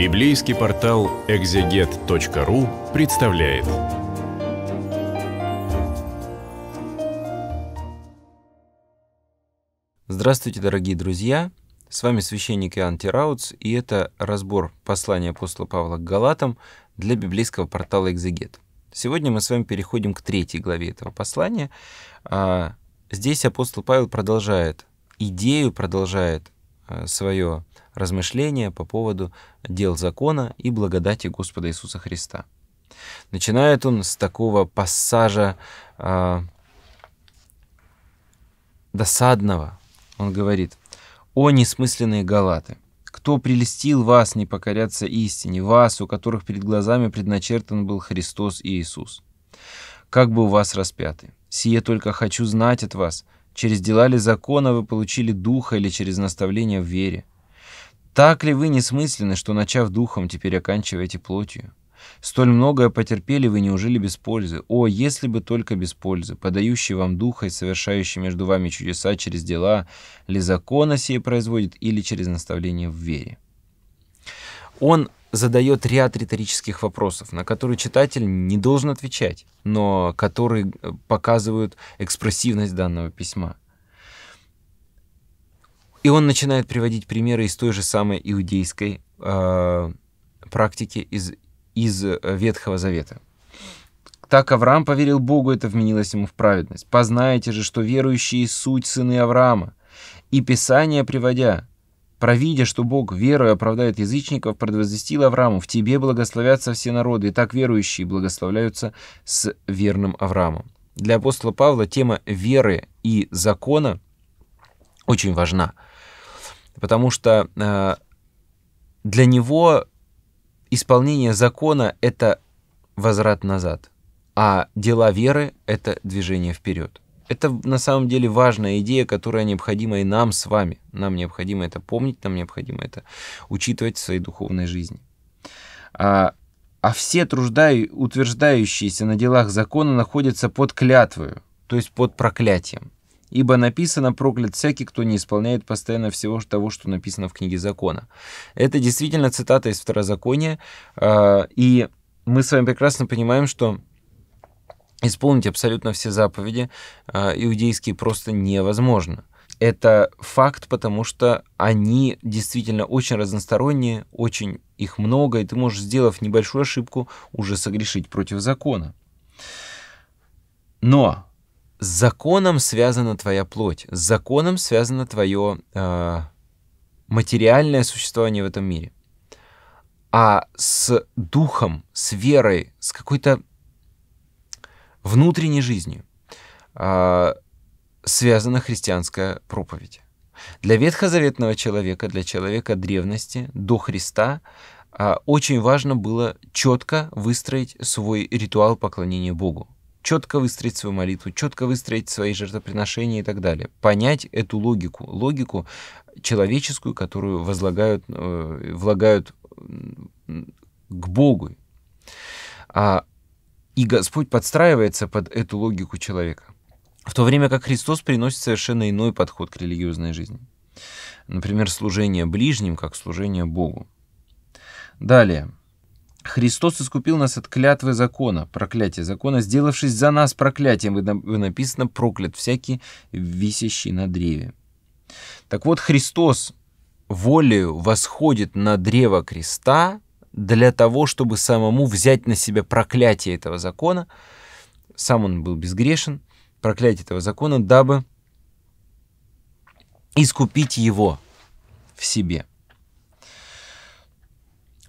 Библейский портал экзегет.ру представляет. Здравствуйте, дорогие друзья! С вами священник Иоанн Тирауц, и это разбор послания апостола Павла к Галатам для библейского портала «Экзегет». Сегодня мы с вами переходим к третьей главе этого послания. А, здесь апостол Павел продолжает идею, продолжает а, свое размышления по поводу дел закона и благодати Господа Иисуса Христа. Начинает он с такого пассажа э, досадного. Он говорит, «О несмысленные галаты! Кто прелестил вас не покоряться истине, вас, у которых перед глазами предначертан был Христос и Иисус? Как бы у вас распяты? Сие только хочу знать от вас, через дела ли закона вы получили духа или через наставление в вере? Так ли вы несмысленны, что, начав духом, теперь оканчиваете плотью? Столь многое потерпели вы, неужели без пользы? О, если бы только без пользы, подающий вам духа и совершающий между вами чудеса через дела, ли закона сие производит или через наставление в вере? Он задает ряд риторических вопросов, на которые читатель не должен отвечать, но которые э, показывают экспрессивность данного письма. И он начинает приводить примеры из той же самой иудейской э, практики, из, из э, Ветхого Завета. Так Авраам поверил Богу, это вменилось ему в праведность. Познаете же, что верующие суть сыны Авраама. И Писание приводя, провидя, что Бог верою оправдает язычников, предвозвестил Аврааму, в тебе благословятся все народы, и так верующие благословляются с верным Авраамом. Для апостола Павла тема веры и закона очень важна – потому что э, для него исполнение закона — это возврат назад, а дела веры — это движение вперед. Это на самом деле важная идея, которая необходима и нам с вами. Нам необходимо это помнить, нам необходимо это учитывать в своей духовной жизни. А, а все тружда... утверждающиеся на делах закона находятся под клятвою, то есть под проклятием. Ибо написано проклят всякий, кто не исполняет постоянно всего того, что написано в книге закона. Это действительно цитата из Второзакония. А, и мы с вами прекрасно понимаем, что исполнить абсолютно все заповеди а, иудейские просто невозможно это факт, потому что они действительно очень разносторонние, очень их много, и ты можешь, сделав небольшую ошибку, уже согрешить против закона. Но с законом связана твоя плоть, с законом связано твое э, материальное существование в этом мире. А с духом, с верой, с какой-то внутренней жизнью э, связана христианская проповедь. Для ветхозаветного человека, для человека древности, до Христа, э, очень важно было четко выстроить свой ритуал поклонения Богу четко выстроить свою молитву, четко выстроить свои жертвоприношения и так далее. Понять эту логику, логику человеческую, которую возлагают, э, влагают к Богу. А, и Господь подстраивается под эту логику человека. В то время как Христос приносит совершенно иной подход к религиозной жизни. Например, служение ближним как служение Богу. Далее – Христос искупил нас от клятвы закона, проклятия закона, сделавшись за нас проклятием, вы написано проклят всякий, висящий на древе. Так вот, Христос волею восходит на древо креста для того, чтобы самому взять на себя проклятие этого закона. Сам он был безгрешен, проклятие этого закона, дабы искупить его в себе.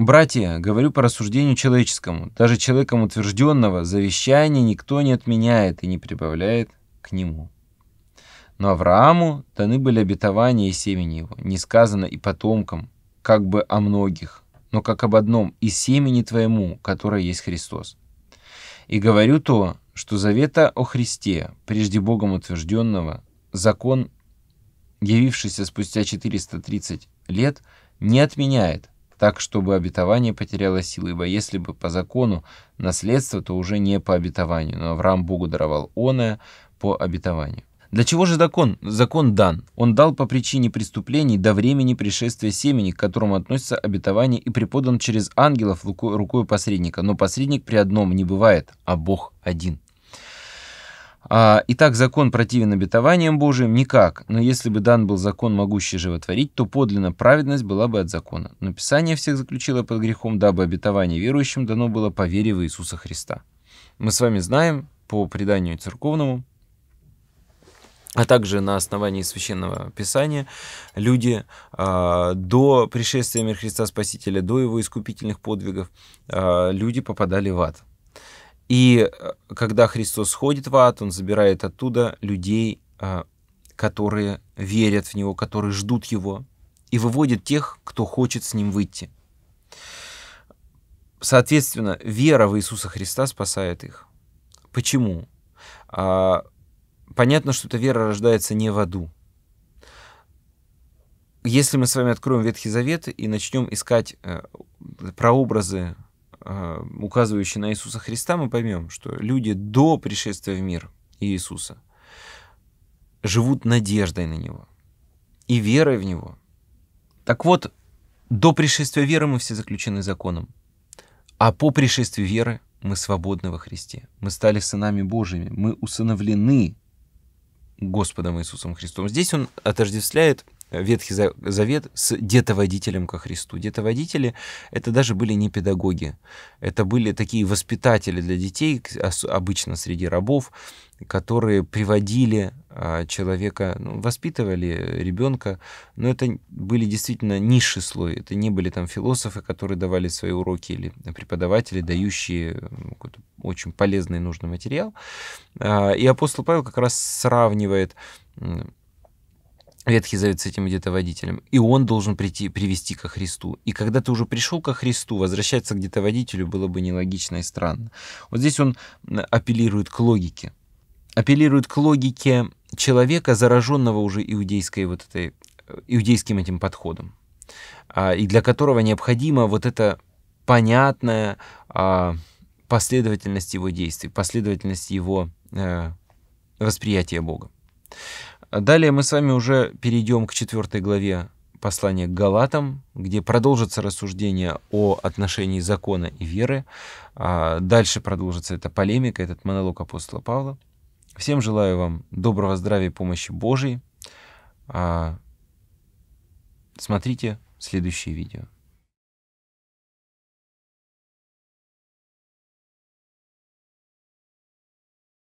Братья, говорю по рассуждению человеческому, даже человеком утвержденного завещание никто не отменяет и не прибавляет к нему. Но Аврааму даны были обетования и семени его, не сказано и потомкам, как бы о многих, но как об одном, и семени твоему, которое есть Христос. И говорю то, что завета о Христе, прежде Богом утвержденного, закон, явившийся спустя 430 лет, не отменяет, так, чтобы обетование потеряло силы, ибо если бы по закону наследство, то уже не по обетованию, но Авраам Богу даровал оное по обетованию. Для чего же закон? Закон дан. Он дал по причине преступлений до времени пришествия семени, к которому относится обетование, и преподан через ангелов рукой посредника. Но посредник при одном не бывает, а Бог один. А, итак, закон противен обетованиям Божиим? Никак. Но если бы дан был закон, могущий животворить, то подлинно праведность была бы от закона. Но Писание всех заключило под грехом, дабы обетование верующим дано было по вере в Иисуса Христа. Мы с вами знаем по преданию церковному, а также на основании Священного Писания люди э, до пришествия мир Христа Спасителя, до его искупительных подвигов, э, люди попадали в ад. И э, когда Христос сходит в ад, Он забирает оттуда людей, э, которые верят в Него, которые ждут Его, и выводит тех, кто хочет с Ним выйти. Соответственно, вера в Иисуса Христа спасает их. Почему? А, понятно, что эта вера рождается не в аду. Если мы с вами откроем Ветхий Завет и начнем искать э, прообразы Э, указывающий на Иисуса Христа, мы поймем, что люди до пришествия в мир Иисуса живут надеждой на Него и верой в Него. Так вот, до пришествия веры мы все заключены законом, а по пришествию веры мы свободны во Христе. Мы стали сынами Божьими, мы усыновлены Господом Иисусом Христом. Здесь он отождествляет Ветхий Завет с детоводителем ко Христу. Детоводители — это даже были не педагоги, это были такие воспитатели для детей, обычно среди рабов, которые приводили а, человека, ну, воспитывали ребенка, но это были действительно низший слой, это не были там философы, которые давали свои уроки, или преподаватели, дающие какой-то очень полезный и нужный материал. А, и апостол Павел как раз сравнивает Ветхий Завет с этим где-то водителем. И он должен прийти, привести ко Христу. И когда ты уже пришел ко Христу, возвращаться к где-то водителю было бы нелогично и странно. Вот здесь он апеллирует к логике. Апеллирует к логике человека, зараженного уже иудейской вот этой, э, иудейским этим подходом. А, и для которого необходимо вот эта понятная последовательность его действий, последовательность его э, восприятия Бога. Далее мы с вами уже перейдем к четвертой главе послания к Галатам, где продолжится рассуждение о отношении закона и веры. А дальше продолжится эта полемика, этот монолог апостола Павла. Всем желаю вам доброго здравия и помощи Божией. А смотрите следующее видео.